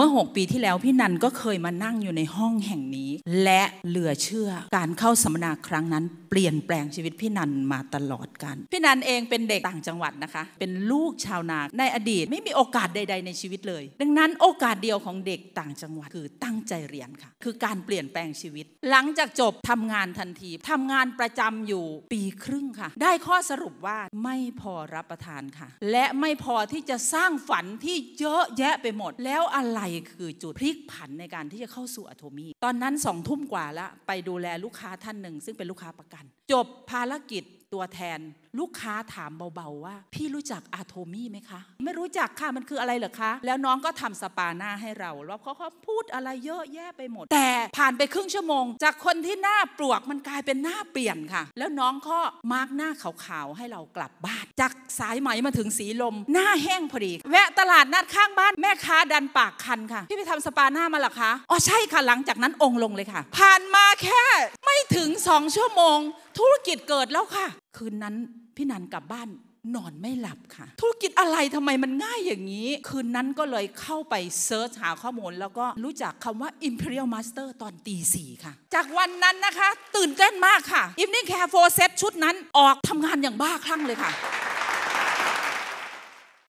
เมื่อ6ปีที่แล้วพี่นันก็เคยมานั่งอยู่ในห้องแห่งนี้ และเหลือเชื่อการเข้าสัมมนาครั้งนั้นเปลี่ยนแปลงชีวิตพี่นันมาตลอดกันพี่นันเองเป็นเด็กต่างจังหวัดนะคะ เป็นลูกชาวนาในอดีต ไม่มีโอกาสใดๆในชีวิตเลย ดังนั้น โอกาสเดียวของเด็กต่างจังหวัด คือตั้งใจเรียนค่ะ คือการเปลี่ยนแปลงชีวิต หลังจากจบทำงานทันทีทำงานประจำอยู่ปีครึ่งค่ะ ได้ข้อสรุปว่าไม่พอรับประทานค่ะ และไม่พอที่จะสร้างฝันที่เยอะแยะไปหมดแล้วอะไรคือจุดพลิกผันในการที่จะเข้าสู่อะโทมี ตอนนั้นสองทุ่มกว่าละไปดูแลลูกค้าท่านหนึ่งซึ่งเป็นลูกค้าประกัน จบภารกิจตัวแทนลูกค้าถามเบาๆว่าพี่รู้จักอาโทมี่ไหมคะไม่รู้จักค่ะมันคืออะไรเหรอคะ แล้วน้องก็ทำสปาหน้าให้เราแล้วเขาเขาพูดอะไรเยอะแยะไปหมด แต่ผ่านไปครึ่งชั่วโมง จากคนที่หน้าปลวกมันกลายเป็นหน้าเปลี่ยนค่ะ แล้วน้องก็มาร์กหน้าขาวๆให้เรากลับบ้านจากสายไหมมาถึงสีลม หน้าแห้งพอดีแวะตลาดนัดข้างบ้าน แม่ค้าดันปากคันค่ะพี่ไปทำสปาหน้ามาหรอคะอ๋อใช่ค่ะหลังจากนั้นองค์ลงเลยค่ะ ผ่านมาแค่ไม่ถึงสองชั่วโมงธุรกิจเกิดแล้วค่ะ คืนนั้นพี่นันกลับบ้านนอนไม่หลับค่ะ ธุรกิจอะไรทำไมมันง่ายอย่างนี้ คืนนั้นก็เลยเข้าไปเซิร์ชหาข้อมูลแล้วก็รู้จักคำว่า Imperial Master ตอนตีสี่ค่ะ จากวันนั้นนะคะ ตื่นเต้นมากค่ะ Evening Care for Set ชุดนั้นออกทำงานอย่างบ้าคลั่งเลยค่ะ